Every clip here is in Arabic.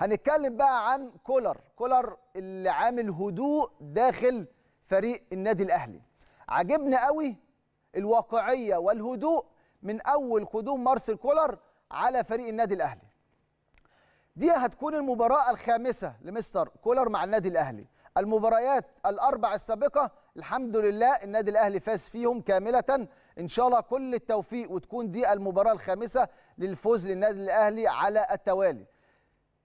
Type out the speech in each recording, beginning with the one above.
هنتكلم بقى عن كولر كولر اللي عامل هدوء داخل فريق النادي الاهلي عجبنا قوي الواقعيه والهدوء من اول قدوم مارسيل كولر على فريق النادي الاهلي دي هتكون المباراه الخامسه لمستر كولر مع النادي الاهلي المباريات الاربع السابقه الحمد لله النادي الاهلي فاز فيهم كامله ان شاء الله كل التوفيق وتكون دي المباراه الخامسه للفوز للنادي الاهلي على التوالي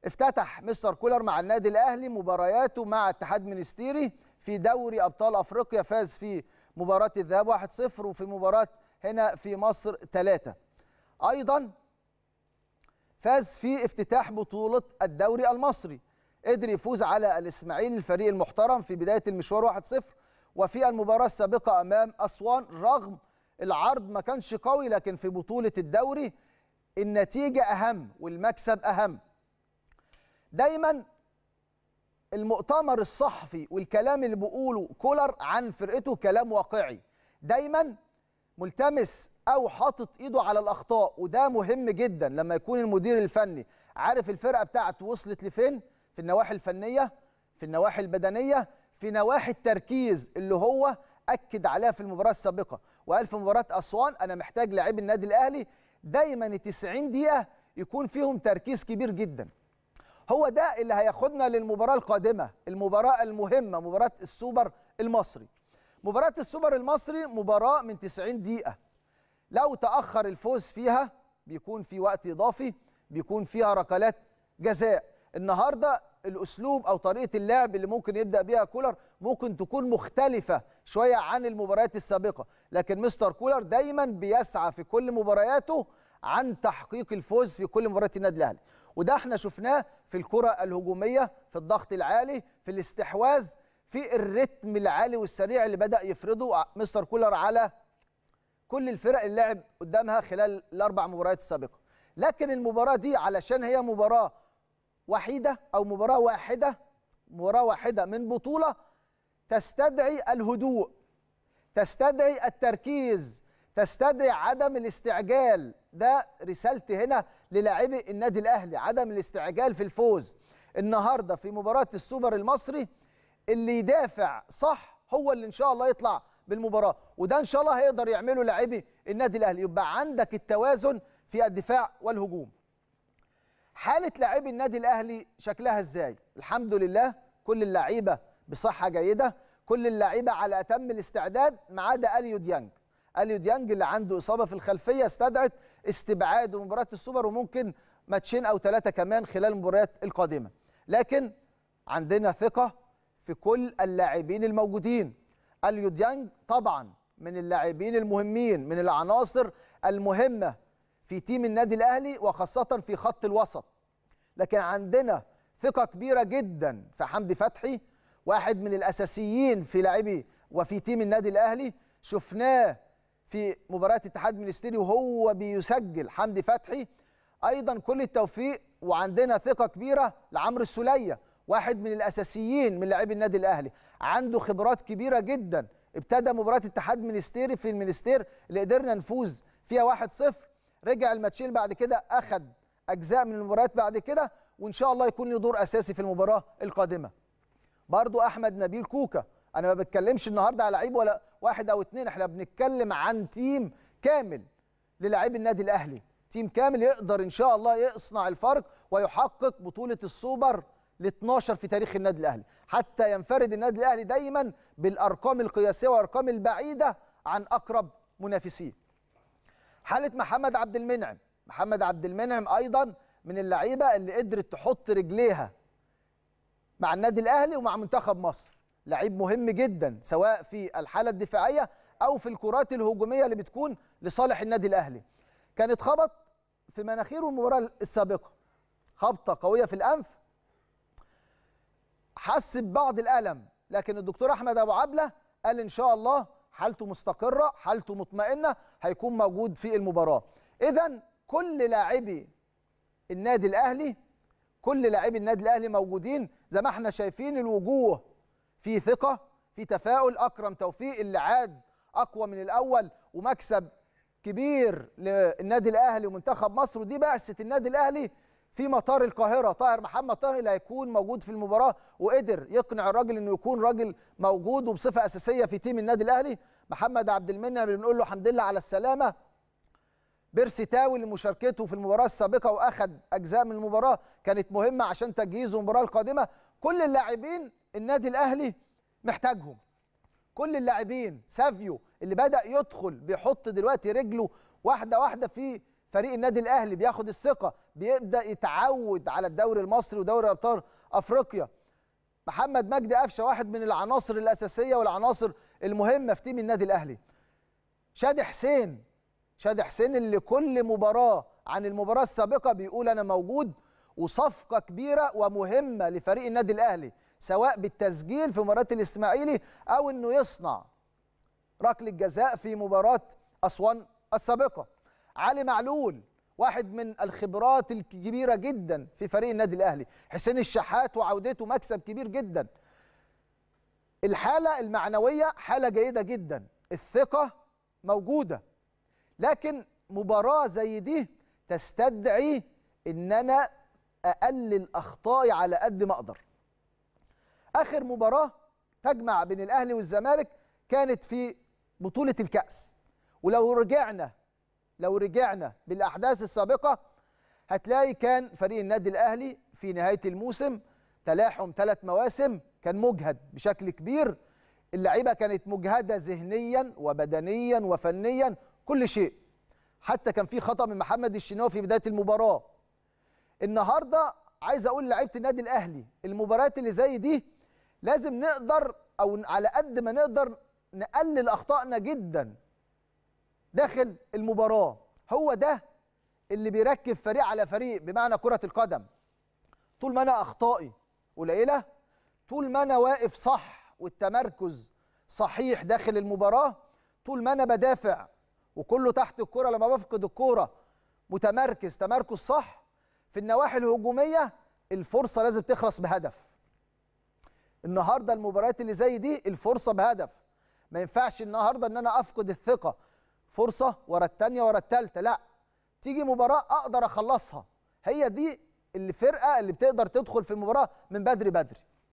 افتتح مستر كولر مع النادي الاهلي مبارياته مع اتحاد منستيري في دوري ابطال افريقيا فاز في مباراه الذهاب 1-0 وفي مباراه هنا في مصر 3 ايضا فاز في افتتاح بطوله الدوري المصري قدر يفوز على الاسماعيلي الفريق المحترم في بدايه المشوار 1-0 وفي المباراه السابقه امام اسوان رغم العرض ما كانش قوي لكن في بطوله الدوري النتيجه اهم والمكسب اهم دايما المؤتمر الصحفي والكلام اللي بيقوله كولر عن فرقته كلام واقعي دايما ملتمس او حاطط ايده على الاخطاء وده مهم جدا لما يكون المدير الفني عارف الفرقه بتاعته وصلت لفين في النواحي الفنيه في النواحي البدنيه في نواحي التركيز اللي هو اكد عليها في المباراه السابقه وقال في مباراه اسوان انا محتاج لاعبي النادي الاهلي دايما 90 دقيقه يكون فيهم تركيز كبير جدا هو ده اللي هياخدنا للمباراه القادمه المباراه المهمه مباراه السوبر المصري مباراه السوبر المصري مباراه من 90 دقيقه لو تاخر الفوز فيها بيكون في وقت اضافي بيكون فيها ركلات جزاء النهارده الاسلوب او طريقه اللعب اللي ممكن يبدا بيها كولر ممكن تكون مختلفه شويه عن المباريات السابقه لكن مستر كولر دايما بيسعى في كل مبارياته عن تحقيق الفوز في كل مباريات النادي الاهلي وده احنا شفناه في الكره الهجوميه في الضغط العالي في الاستحواذ في الريتم العالي والسريع اللي بدا يفرضه مستر كولر على كل الفرق اللي لعب قدامها خلال الاربع مباريات السابقه لكن المباراه دي علشان هي مباراه وحيده او مباراه واحده مباراه واحده من بطوله تستدعي الهدوء تستدعي التركيز تستدعي عدم الاستعجال ده رسالتي هنا للاعبي النادي الاهلي عدم الاستعجال في الفوز النهارده في مباراه السوبر المصري اللي يدافع صح هو اللي ان شاء الله يطلع بالمباراه وده ان شاء الله هيقدر يعمله لاعبي النادي الاهلي يبقى عندك التوازن في الدفاع والهجوم حاله لاعبي النادي الاهلي شكلها ازاي الحمد لله كل اللعيبه بصحه جيده كل اللعيبه على اتم الاستعداد ما عدا اليو ديانج اليو ديانج اللي عنده اصابه في الخلفيه استدعت استبعاد مباراه السوبر وممكن ماتشين او ثلاثه كمان خلال المباريات القادمه لكن عندنا ثقه في كل اللاعبين الموجودين اليو ديانج طبعا من اللاعبين المهمين من العناصر المهمه في تيم النادي الاهلي وخاصه في خط الوسط لكن عندنا ثقه كبيره جدا في حمدي فتحي واحد من الاساسيين في لاعبي وفي تيم النادي الاهلي شفناه في مباراه اتحاد منستيري وهو بيسجل حمدي فتحي ايضا كل التوفيق وعندنا ثقه كبيره لعمرو السوليه واحد من الاساسيين من لاعبي النادي الاهلي عنده خبرات كبيره جدا ابتدى مباراه اتحاد منستيري في المنستير اللي قدرنا نفوز فيها 1-0 رجع الماتشين بعد كده اخذ اجزاء من المباريات بعد كده وان شاء الله يكون له دور اساسي في المباراه القادمه برضو احمد نبيل كوكا انا ما بتكلمش النهارده على لعيب ولا واحد او اتنين احنا بنتكلم عن تيم كامل للعيب النادي الاهلي تيم كامل يقدر ان شاء الله يصنع الفرق ويحقق بطوله السوبر ل 12 في تاريخ النادي الاهلي حتى ينفرد النادي الاهلي دايما بالارقام القياسيه والارقام البعيده عن اقرب منافسيه حاله محمد عبد المنعم محمد عبد المنعم ايضا من اللعيبه اللي قدرت تحط رجليها مع النادي الاهلي ومع منتخب مصر لعيب مهم جدا سواء في الحاله الدفاعيه او في الكرات الهجوميه اللي بتكون لصالح النادي الاهلي كان اتخبط في مناخيره المباراه السابقه خبطه قويه في الانف حس ببعض الالم لكن الدكتور احمد ابو عبله قال ان شاء الله حالته مستقره حالته مطمئنه هيكون موجود في المباراه اذا كل لاعبي النادي الاهلي كل لاعبي النادي الاهلي موجودين زي ما احنا شايفين الوجوه في ثقه في تفاؤل اكرم توفيق اللي عاد اقوى من الاول ومكسب كبير للنادي الاهلي ومنتخب مصر ودي بعثه النادي الاهلي في مطار القاهره طاهر محمد طاهر اللي هيكون موجود في المباراه وقدر يقنع الراجل انه يكون راجل موجود وبصفه اساسيه في تيم النادي الاهلي محمد عبد المنعم اللي بنقول له الحمد لله على السلامه بيرسي تاوي لمشاركته في المباراه السابقه واخذ اجزاء من المباراه كانت مهمه عشان تجهيزه المباراه القادمه كل اللاعبين النادي الاهلي محتاجهم كل اللاعبين سافيو اللي بدا يدخل بيحط دلوقتي رجله واحده واحده في فريق النادي الاهلي بياخد الثقه بيبدا يتعود على الدوري المصري ودوري ابطال افريقيا محمد مجدي قفشه واحد من العناصر الاساسيه والعناصر المهمه في تيم النادي الاهلي شادي حسين شادي حسين اللي كل مباراه عن المباراه السابقه بيقول انا موجود وصفقه كبيره ومهمه لفريق النادي الاهلي سواء بالتسجيل في مباراه الاسماعيلي او انه يصنع ركله جزاء في مباراه اسوان السابقه علي معلول واحد من الخبرات الكبيره جدا في فريق النادي الاهلي حسين الشحات وعودته مكسب كبير جدا الحاله المعنويه حاله جيده جدا الثقه موجوده لكن مباراه زي دي تستدعي ان انا اقلل اخطائي على قد ما اقدر اخر مباراه تجمع بين الاهلي والزمالك كانت في بطوله الكاس ولو رجعنا لو رجعنا بالاحداث السابقه هتلاقي كان فريق النادي الاهلي في نهايه الموسم تلاحم ثلاث مواسم كان مجهد بشكل كبير اللعيبه كانت مجهده ذهنيا وبدنيا وفنيا كل شيء حتى كان في خطا من محمد الشناوي في بدايه المباراه النهارده عايز اقول لعيبه النادي الاهلي المباريات اللي زي دي لازم نقدر او على قد ما نقدر نقلل اخطائنا جدا داخل المباراه هو ده اللي بيركب فريق على فريق بمعنى كره القدم طول ما انا اخطائي قليله طول ما انا واقف صح والتمركز صحيح داخل المباراه طول ما انا بدافع وكله تحت الكره لما بفقد الكره متمركز تمركز صح في النواحي الهجوميه الفرصه لازم تخلص بهدف النهارده المباريات اللي زي دي الفرصه بهدف ما ينفعش النهارده ان انا افقد الثقه فرصه ورا التانية ورا التالتة لا تيجي مباراه اقدر اخلصها هي دي الفرقة اللي بتقدر تدخل في المباراه من بدري بدري